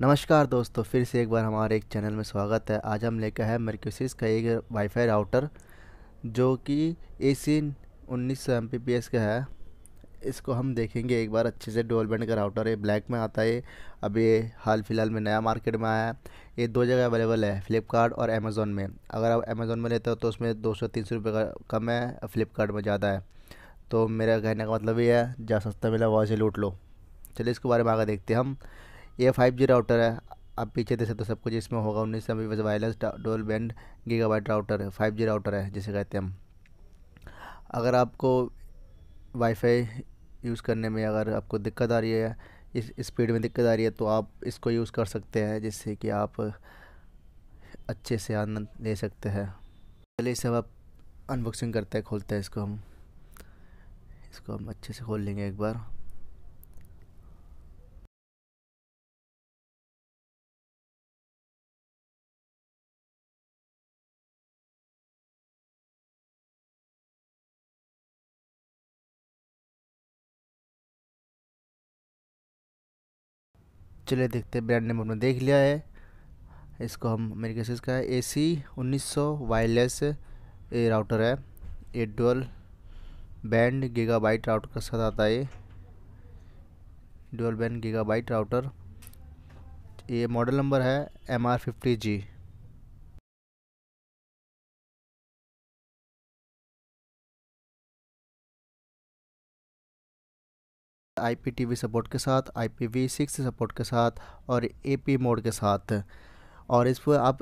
नमस्कार दोस्तों फिर से एक बार हमारे एक चैनल में स्वागत है आज हम लेकर है मर्क्यूसिस का एक वाईफाई राउटर जो कि ए सी उन्नीस सौ का है इसको हम देखेंगे एक बार अच्छे से डोल बैंड का राउटर ये ब्लैक में आता है अभी हाल फिलहाल में नया मार्केट में आया है ये दो जगह अवेलेबल है फ्लिपकार्ट और अमेज़ोन में अगर आप अमेज़ोन में लेते हो तो उसमें दो सौ तीन सौ रुपये का कम है फ्लिपकार्ट में ज़्यादा है तो मेरा कहने का मतलब ये है जहाँ सस्ता मिला वहाँ से लूट लो चलिए इसके बारे में आगे देखते हैं हम ये फाइव जी राउटर है आप पीछे देखें तो सब कुछ इसमें होगा उन्नीस सौ wireless dual band gigabyte router है फाइव जी राउटर है जिसे कहते हैं हम अगर आपको वाईफाई यूज़ करने में अगर आपको दिक्कत आ रही है इस स्पीड में दिक्कत आ रही है तो आप इसको यूज़ कर सकते हैं जिससे कि आप अच्छे से आनंद ले सकते हैं पहले इसे हम आप अनबॉक्सिंग करते हैं खोलते हैं इसको हम इसको हम अच्छे से खोल लेंगे एक बार चलिए देखते हैं ब्रांड नेम हमने देख लिया है इसको हम मेरे कैसे इसका है ए सी उन्नीस वायरलेस ए राउटर है ये डल बैंड गीगाबाइट राउटर के साथ आता है डुअल बैंड गीगाबाइट राउटर ये मॉडल नंबर है M R fifty G I P support के साथ आई पी सिक्स सपोर्ट के साथ और ए पी मोड के साथ और इस पर आप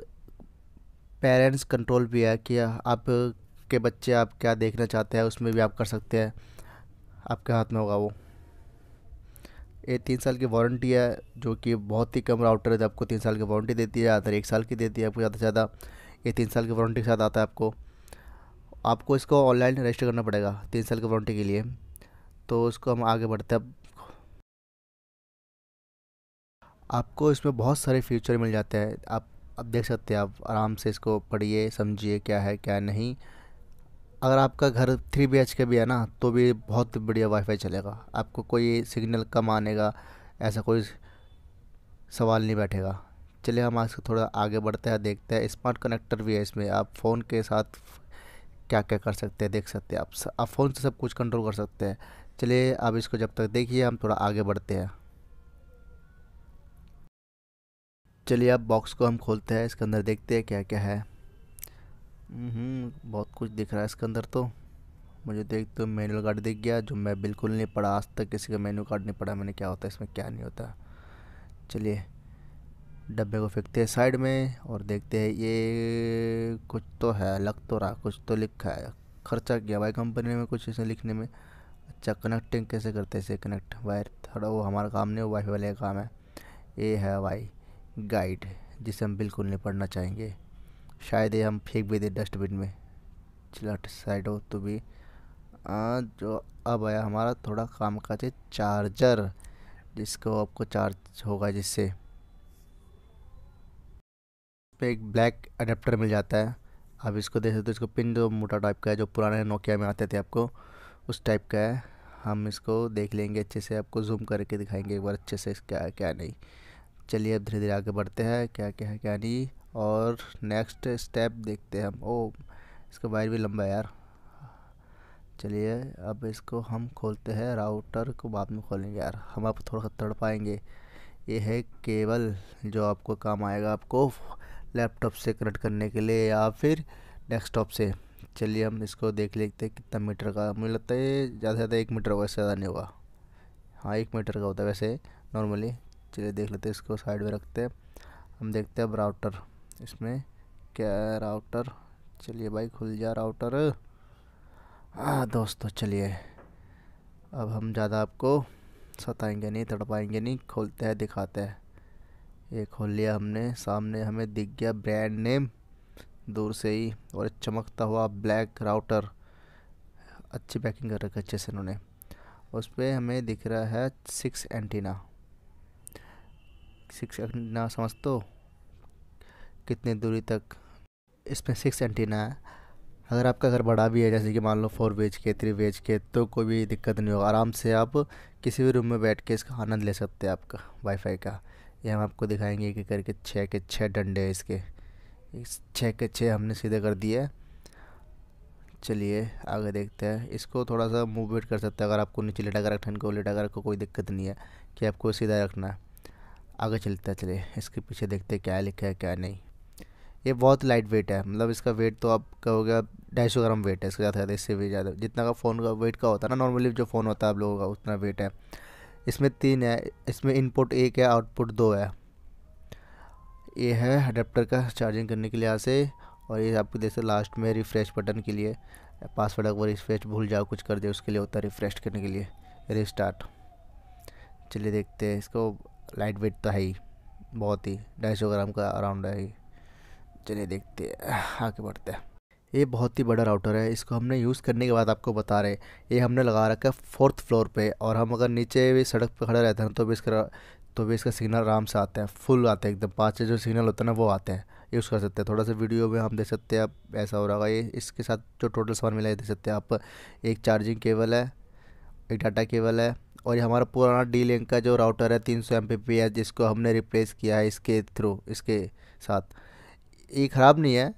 पेरेंट्स कंट्रोल भी है कि आप के बच्चे आप क्या देखना चाहते हैं उसमें भी आप कर सकते हैं आपके हाथ में होगा वो ये तीन साल की वारंटी है जो कि बहुत ही कम राउटर है आपको तीन साल की वारंटी देती है ज़्यादातर तो एक साल की देती है आपको ज़्यादा से ज़्यादा ये तीन साल की वारंटी के साथ आता है आपको आपको इसको ऑनलाइन रजिस्टर करना पड़ेगा तीन साल की वारंटी के लिए तो इसको हम आगे बढ़ते हैं आपको इसमें बहुत सारे फीचर मिल जाते हैं आप अब देख सकते हैं आप आराम से इसको पढ़िए समझिए क्या है क्या नहीं अगर आपका घर थ्री बी एच के भी है ना तो भी बहुत बढ़िया वाईफाई चलेगा आपको कोई सिग्नल कम आनेगा ऐसा कोई सवाल नहीं बैठेगा चलिए हम आज थोड़ा आगे बढ़ते हैं देखते हैं स्मार्ट कनेक्टर भी है इसमें आप फ़ोन के साथ क्या क्या कर सकते हैं देख सकते हैं आप आप फ़ोन से सब कुछ कंट्रोल कर सकते हैं चलिए आप इसको जब तक देखिए हम थोड़ा आगे बढ़ते हैं चलिए अब बॉक्स को हम खोलते हैं इसके अंदर देखते हैं क्या क्या है हम्म, बहुत कुछ दिख रहा है इसके अंदर तो मुझे देख तो मेन्यूअल कार्ड तो दिख गया जो मैं बिल्कुल नहीं पढ़ा आज तक किसी का मेनू कार्ड नहीं पढ़ा मैंने क्या होता है इसमें क्या नहीं होता चलिए डब्बे को फेंकते हैं साइड में और देखते हैं ये कुछ तो है लग तो रहा कुछ तो लिखा है खर्चा किया भाई कंपनी में कुछ इसे लिखने में अच्छा कनेक्टिंग कैसे करते हैं इसे कनेक्ट वायर थोड़ा वो हमारा काम नहीं हो वाई वाले काम है ये है वाई गाइड जिसे हम बिल्कुल नहीं पढ़ना चाहेंगे शायद ये हम फेंक भी दें डस्टबिन में चिलट साइड हो तो भी आ, जो अब आया हमारा थोड़ा काम का चाहिए चार्जर जिसको आपको चार्ज होगा जिससे पे एक ब्लैक अडेप्टर मिल जाता है आप इसको देख सकते हो इसको पिन जो मोटा टाइप का है जो पुराने नोकिया में आते थे आपको उस टाइप का है हम इसको देख लेंगे अच्छे से आपको जूम करके दिखाएंगे एक बार अच्छे से क्या क्या नहीं चलिए अब धीरे धीरे आगे बढ़ते हैं क्या क्या है क्या नहीं और नेक्स्ट स्टेप देखते हैं हम ओ इसका वायर भी लंबा है यार चलिए अब इसको हम खोलते हैं राउटर को बाद में खोलेंगे यार हम आप थोड़ा सा तड़पाएंगे ये है केबल जो आपको काम आएगा आपको लैपटॉप से कनेक्ट करने के लिए या फिर डेस्कटॉप से चलिए हम इसको देख लेते हैं कितना मीटर का मुझे लगता है ज़्यादा से ज़्यादा एक मीटर होगा इससे ज़्यादा नहीं होगा हाँ एक मीटर का होता है वैसे नॉर्मली चलिए देख लेते हैं इसको साइड में रखते हैं हम देखते हैं अब राउटर इसमें क्या है राउटर चलिए भाई खुल जा राउटर हाँ दोस्तों चलिए अब हम ज़्यादा आपको सताएंगे नहीं तड़पाएंगे नहीं खोलते हैं दिखाते हैं ये खोल लिया हमने सामने हमें दिख गया ब्रांड नेम दूर से ही और चमकता हुआ ब्लैक राउटर अच्छी पैकिंग कर रखी अच्छे से उन्होंने उस पर हमें दिख रहा है सिक्स एंटीना सिक्स एंटीना समझ तो कितनी दूरी तक इसमें सिक्स एंटीना है अगर आपका घर बड़ा भी है जैसे कि मान लो फोर वेज के थ्री वेज के तो कोई भी दिक्कत नहीं होगा आराम से आप किसी भी रूम में बैठ के इसका आनंद ले सकते हैं आपका वाईफाई का ये हम आपको दिखाएंगे कि करके छः के छः डंडे हैं इसके छः के छः हमने सीधे कर दिए चलिए आगे देखते हैं इसको थोड़ा सा मूवमेंट कर सकते हैं अगर आपको नीचे लेटा कर रखना इनको लेटा कर रखो कोई दिक्कत नहीं है कि आपको सीधा रखना है आगे चलता है चलिए इसके पीछे देखते हैं क्या लिखा है क्या नहीं ये बहुत लाइट वेट है मतलब इसका वेट तो आप कहोगे ढाई सौ ग्राम वेट है इसका ज़्यादा इससे भी ज़्यादा जितना का फ़ोन का वेट का होता है ना नॉर्मली जो फ़ोन होता है आप लोगों का उतना वेट है इसमें तीन है इसमें इनपुट एक है आउटपुट दो है ये है अडेप्टर का चार्जिंग करने के लिए यहाँ से और ये आपको देख सकते लास्ट में रिफ़्रेश बटन के लिए पासवर्ड अगर रिफ़्रेश भूल जाओ कुछ कर दे उसके लिए होता है रिफ़्रेश करने के लिए रिस्टार्ट चलिए देखते हैं इसको लाइट वेट तो है ही बहुत ही ढाई सौ ग्राम का अराउंड है ही चलिए देखते हैं आगे बढ़ते हैं ये बहुत ही बड़ा राउटर है इसको हमने यूज़ करने के बाद आपको बता रहे ये हमने लगा रखा है फोर्थ फ्लोर पे और हम अगर नीचे भी सड़क पर खड़ा रहते हैं तो भी इसका तो भी इसका सिग्नल आराम से आता है फुल आता है एकदम पाँच से जो सिग्नल होता है ना वो आते हैं यूज़ कर सकते हैं थोड़ा सा वीडियो में हम देख सकते हैं आप ऐसा हो रहा है ये इसके साथ जो टोटल सामान मिला है देख सकते हैं आप एक चार्जिंग केबल है एक डाटा केबल है और ये हमारा पुराना डी लिंक का जो राउटर है तीन सौ है जिसको हमने रिप्लेस किया है इसके थ्रू इसके साथ ये ख़राब नहीं है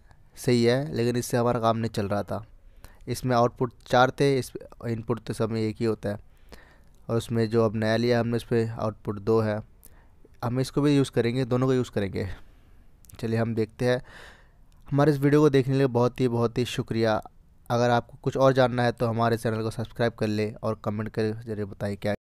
सही है लेकिन इससे हमारा काम नहीं चल रहा था इसमें आउटपुट चार थे इस इनपुट तो सब एक ही होता है और उसमें जो अब नया लिया हमने उस पर आउटपुट दो है हम इसको भी यूज़ करेंगे दोनों को यूज़ करेंगे चलिए हम देखते हैं हमारे इस वीडियो को देखने के लिए बहुत ही बहुत ही शुक्रिया अगर आपको कुछ और जानना है तो हमारे चैनल को सब्सक्राइब कर ले और कमेंट के जरिए बताइए क्या